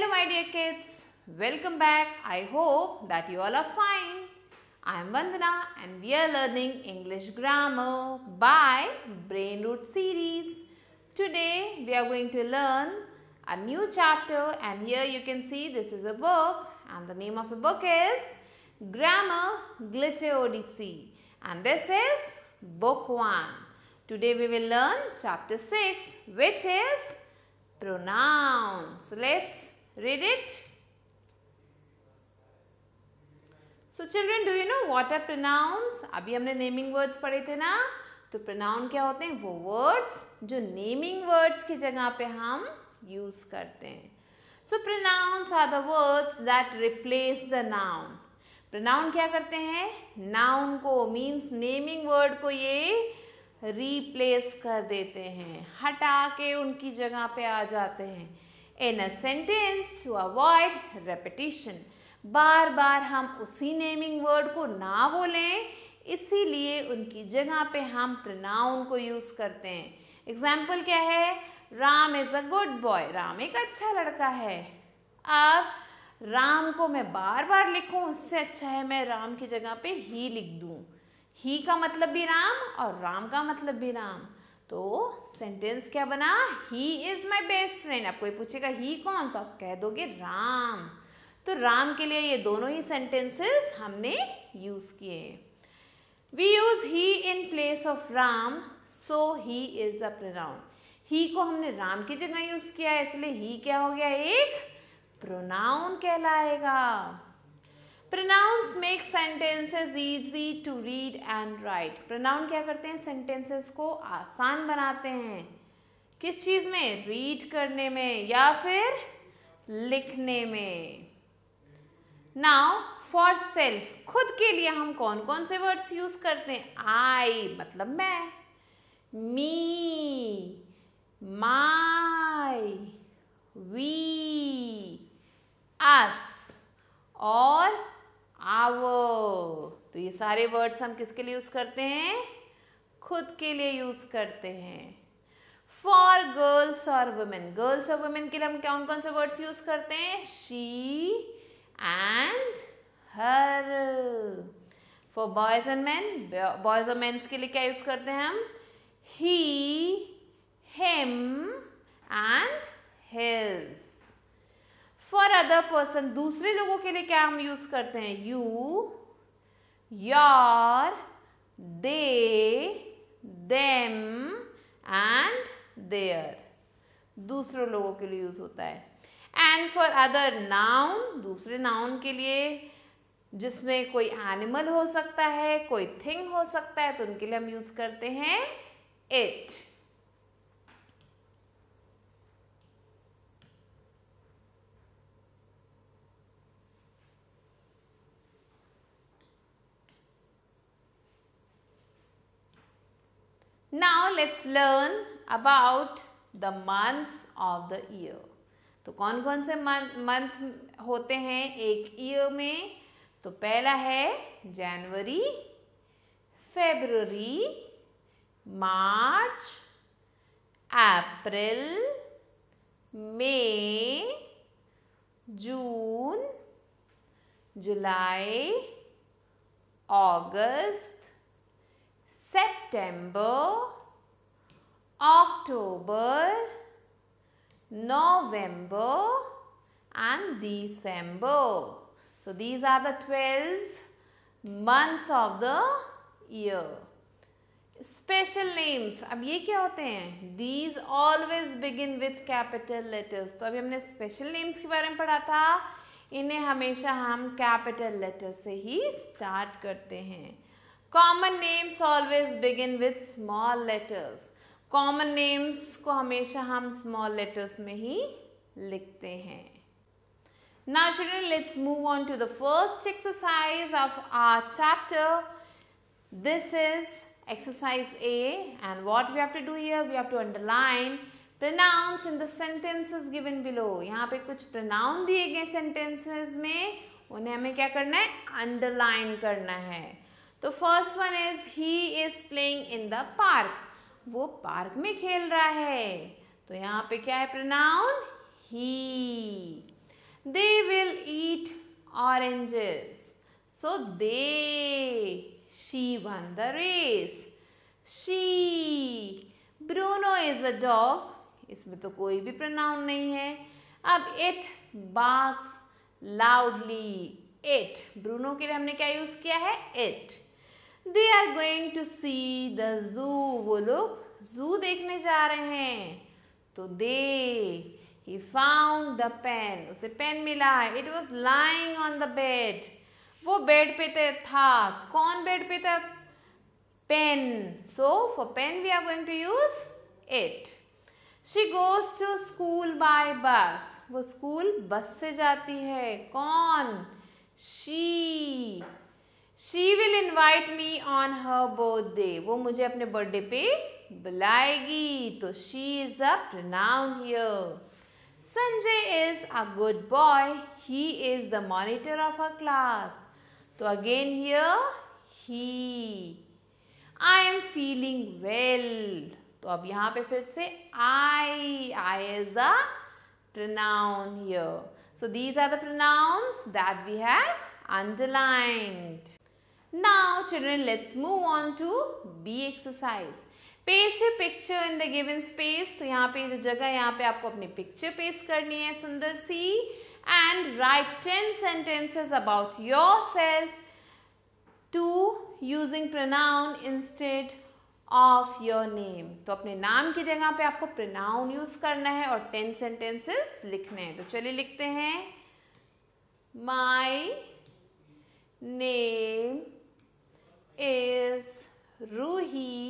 Hello my dear kids, welcome back. I hope that you all are fine. I am Vandana and we are learning English grammar by Brain Root series. Today we are going to learn a new chapter and here you can see this is a book and the name of the book is Grammar Glitter Odyssey and this is book 1. Today we will learn chapter 6 which is pronoun. So let's Read it. So children, do you know what are pronouns? अभी हमने naming words पढ़े थे ना तो pronoun क्या होते हैं वो words जो naming words की जगह पे हम use करते हैं So pronouns are the words that replace the noun. Pronoun क्या करते हैं noun को means naming word को ये replace कर देते हैं हटा के उनकी जगह पे आ जाते हैं in a sentence to avoid repetition बार बार हम उसी नेमिंग वर्ड को ना बोलें इसीलिए उनकी जगह पे हम प्रनाउन को यूज़ करते हैं एग्जाम्पल क्या है Ram is a good boy Ram एक अच्छा लड़का है अब राम को मैं बार बार लिखूं उससे अच्छा है मैं राम की जगह पे ही लिख दूं ही का मतलब भी राम और राम का मतलब भी राम तो सेंटेंस क्या बना he is my best friend आपको पूछेगा ही कौन तो आप कह दोगे राम तो राम के लिए ये दोनों ही सेंटेंसेस हमने यूज़ किए we use he in place of Ram so he is a pronoun he को हमने राम की जगह यूज़ किया है इसलिए ही क्या हो गया एक प्रोनाउन कहलाएगा pronouns make sentences easy to read and write pronoun क्या करते हैं सेंटेंसेस को आसान बनाते हैं किस चीज़ में रीड करने में या फिर लिखने में नाउ फॉर सेल्फ खुद के लिए हम कौन कौन से वर्ड्स यूज करते हैं आई मतलब मैं मी माई वी अस और आवो तो ये सारे वर्ड्स हम किसके लिए यूज़ करते हैं खुद के लिए यूज़ करते हैं फॉर गर्ल्स और वुमेन गर्ल्स और वुमेन के लिए हम कौन कौन से वर्ड्स यूज़ करते हैं she and her for boys and man boys और मैंस के लिए क्या यूज़ करते हैं हम ही अदर पर्सन दूसरे लोगों के लिए क्या हम यूज करते हैं you your they them and their दूसरे लोगों के लिए यूज होता है एंड फॉर अदर नाउन दूसरे नाउन के लिए जिसमें कोई एनिमल हो सकता है कोई थिंग हो सकता है तो उनके लिए हम यूज करते हैं it now let's learn about the months of the year तो कौन कौन से मंथ होते हैं एक ईयर में तो पहला है January February March April May June July August September, October, November and December. So these are the 12 months of the year. Special names. अब ये क्या होते हैं these always begin with capital letters तो अभी हमने स्पेशल नेम्स के बारे में पढ़ा था इन्हें हमेशा हम कैपिटल लेटर से ही स्टार्ट करते हैं common names always begin with small letters common names को हमेशा हम स्मॉल लेटर्स में ही लिखते हैं Now children let's move on to the first exercise of our chapter. This is exercise A and what we have to do here we have to underline pronouns in the sentences given below. यहाँ पे कुछ pronoun दिए गए sentences में उन्हें हमें क्या करना है underline करना है तो first one is he is playing in the park वो पार्क में खेल रहा है तो यहाँ पे क्या है pronoun he they will eat oranges so they she won the race she Bruno is a dog इसमें तो कोई भी प्रोनाउन नहीं है अब it barks loudly it Bruno के लिए हमने क्या यूज किया है it they are going to see the zoo वो लोग जू देखने जा रहे हैं तो they he found the pen उसे पेन मिला है it was lying on the bed वो बेड पे था कौन बेड पे था pen so for pen we are going to use it she goes to school by bus वो स्कूल बस से जाती है कौन she she will invite me on her birthday वो मुझे अपने बर्थडे पे बुलाएगी तो she is a pronoun here Sanjay is a good boy he is the monitor of a class तो again here he I am feeling well तो अब यहाँ पे फिर से I I is the pronoun here. So these are the pronouns that we have underlined. Now children let's move on to B exercise. Paste your picture in the given space. तो यहाँ पे जो जगह यहाँ पे आपको अपनी picture paste करनी है सुंदर सी and write ten sentences about yourself to using pronoun instead of your name. तो अपने नाम की जगह पे आपको pronoun use करना है और ten sentences लिखने हैं तो चलिए लिखते हैं My name इज रूही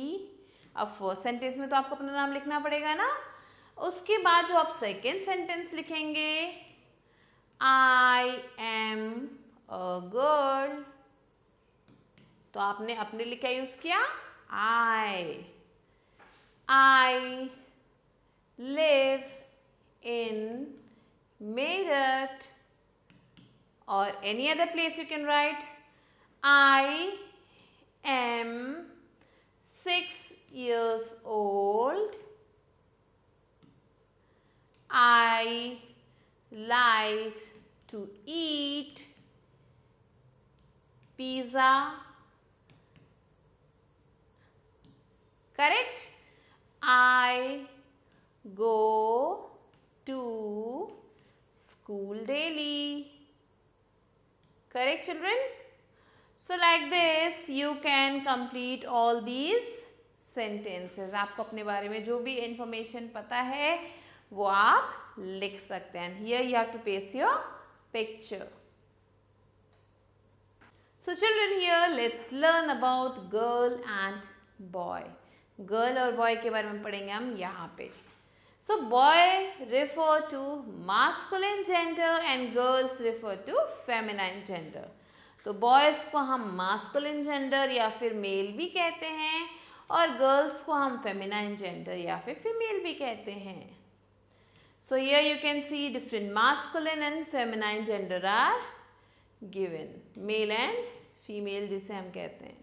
अब फर्स्ट सेंटेंस में तो आपको अपना नाम लिखना पड़ेगा ना उसके बाद जो आप सेकेंड सेंटेंस लिखेंगे आई एम अ गर्ल तो आपने अपने लिए क्या यूज किया आई आई लिव इन मेरठ और any other place you can write I am 6 years old. I like to eat pizza. Correct? I go to school daily. Correct children? So like this you can complete all these sentences आपको अपने बारे में जो भी information पता है वो आप लिख सकते हैं here you have to paste your picture so children here let's learn about girl and boy girl और बॉय के बारे में पढ़ेंगे हम यहाँ पे so boy refer to masculine gender and girls refer to feminine gender तो बॉयज़ को हम मास्कुलिन जेंडर या फिर मेल भी कहते हैं और गर्ल्स को हम फेमिनाइन जेंडर या फिर फीमेल भी कहते हैं so here you can see different masculine and feminine gender are given. Male and female जिसे हम कहते हैं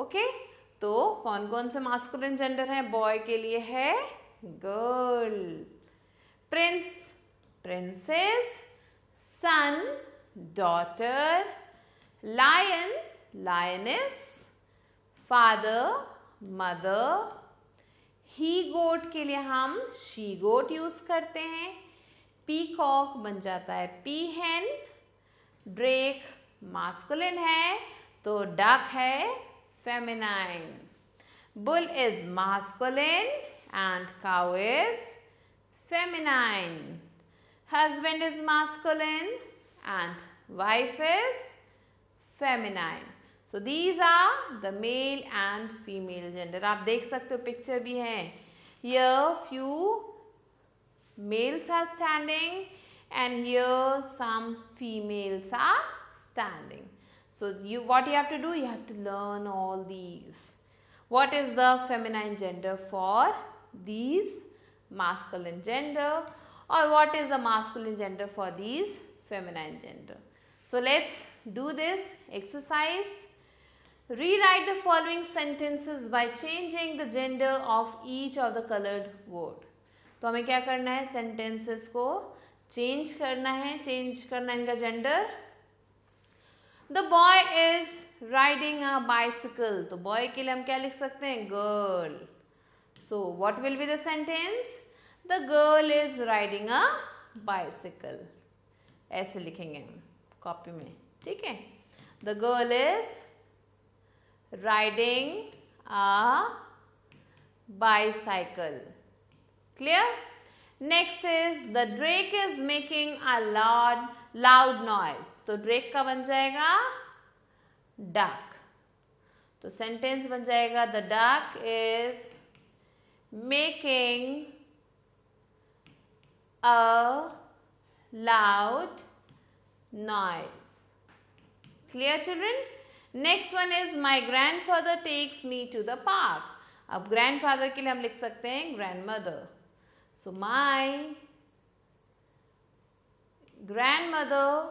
ओके okay? तो कौन कौन से मास्कुलिन जेंडर हैं बॉय के लिए है girl prince princess son daughter, lion, lioness, father, mother, he goat के लिए हम शी गोट यूज करते हैं पीकॉक बन जाता है पी हैन ड्रेक मास्कुलिन है तो डक है feminine bull is masculine and cow is feminine husband is masculine and wife is feminine. So these are the male and female gender. आप देख सकते हो picture भी है. Here few males are standing and here some females are standing. So you what you have to do? You have to learn all these. What is the feminine gender for these masculine gender or what is the masculine gender for these feminine gender. So let's do this exercise. Rewrite the following sentences by changing the gender of each of the colored word. तो हमें क्या करना है sentences को change करना है change करना है इनका gender. The boy is riding a bicycle. तो boy के लिए हम क्या लिख सकते हैं girl. So what will be the sentence? The girl is riding a bicycle. ऐसे लिखेंगे हम कॉपी में ठीक है the girl is riding a bicycle clear next is the drake is making a loud loud noise तो drake का बन जाएगा डक तो सेंटेंस बन जाएगा the duck is making a loud noise. Clear children? Next one is my grandfather takes me to the park. Ab grandfather ke liye hum likh sakte hain grandmother. So my grandmother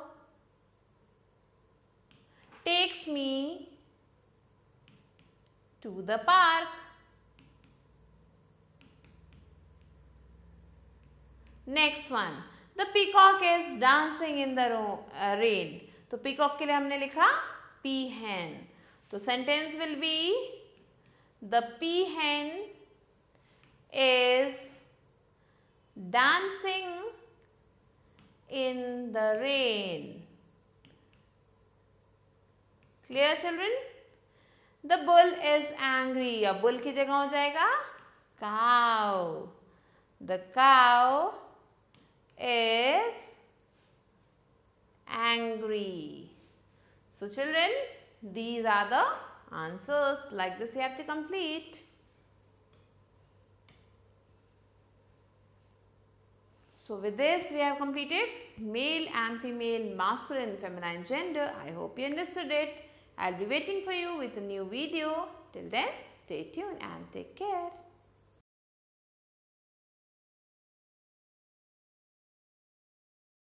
takes me to the park. Next one. The peacock is dancing in the रो rain तो peacock के लिए हमने लिखा peahen तो sentence will be the peahen is dancing in the rain clear children the bull is angry अब bull की जगह हो जाएगा cow the cow is angry. So children, these are the answers. Like this you have to complete. So with this we have completed male and female, masculine feminine gender. I hope you understood it. I'll be waiting for you with a new video. Till then, stay tuned and take care.